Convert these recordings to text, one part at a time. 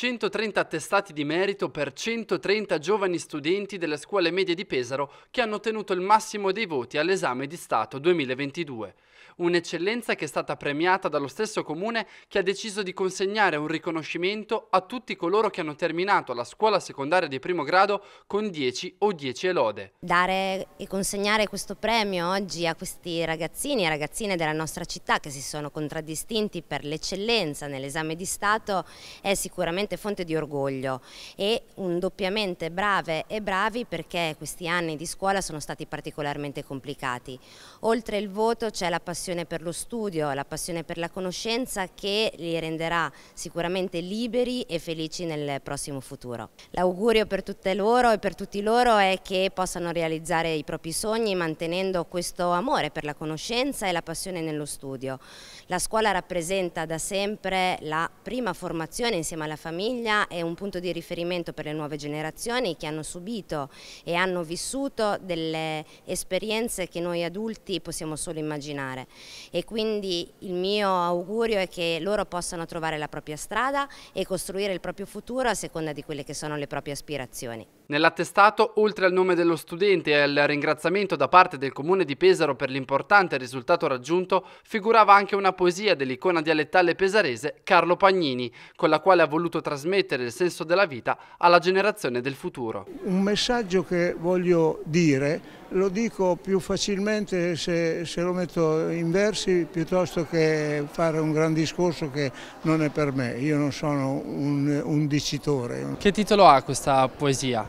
130 attestati di merito per 130 giovani studenti delle scuole medie di Pesaro che hanno ottenuto il massimo dei voti all'esame di Stato 2022. Un'eccellenza che è stata premiata dallo stesso comune che ha deciso di consegnare un riconoscimento a tutti coloro che hanno terminato la scuola secondaria di primo grado con 10 o 10 elode. Dare e consegnare questo premio oggi a questi ragazzini e ragazzine della nostra città che si sono contraddistinti per l'eccellenza nell'esame di Stato è sicuramente sicuramente fonte di orgoglio e un doppiamente brave e bravi perché questi anni di scuola sono stati particolarmente complicati. Oltre il voto c'è la passione per lo studio, la passione per la conoscenza che li renderà sicuramente liberi e felici nel prossimo futuro. L'augurio per tutte loro e per tutti loro è che possano realizzare i propri sogni mantenendo questo amore per la conoscenza e la passione nello studio. La scuola rappresenta da sempre la prima formazione insieme alla famiglia famiglia è un punto di riferimento per le nuove generazioni che hanno subito e hanno vissuto delle esperienze che noi adulti possiamo solo immaginare e quindi il mio augurio è che loro possano trovare la propria strada e costruire il proprio futuro a seconda di quelle che sono le proprie aspirazioni. Nell'attestato, oltre al nome dello studente e al ringraziamento da parte del Comune di Pesaro per l'importante risultato raggiunto, figurava anche una poesia dell'icona dialettale pesarese Carlo Pagnini, con la quale ha voluto trasmettere il senso della vita alla generazione del futuro. Un messaggio che voglio dire, lo dico più facilmente se, se lo metto in versi piuttosto che fare un gran discorso che non è per me, io non sono un, un dicitore. Che titolo ha questa poesia?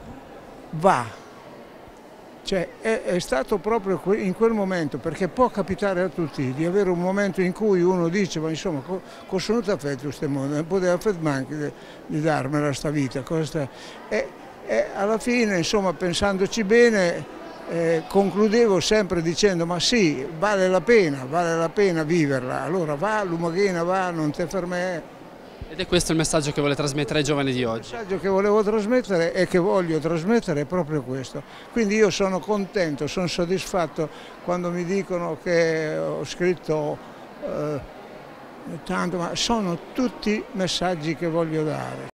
Va, cioè, è, è, stato proprio in quel momento, perché può capitare a tutti di avere un momento in cui uno dice ma insomma, co, co sono affetto questo mondo, non poteva anche di darmela questa vita. Sta... E, e, alla fine, insomma, pensandoci bene, eh, concludevo sempre dicendo ma sì, vale la pena, vale la pena viverla, allora va, Lumaghina va, non te fermare. Ed è questo il messaggio che vuole trasmettere ai giovani di oggi? Il messaggio che volevo trasmettere e che voglio trasmettere è proprio questo. Quindi io sono contento, sono soddisfatto quando mi dicono che ho scritto eh, tanto, ma sono tutti messaggi che voglio dare.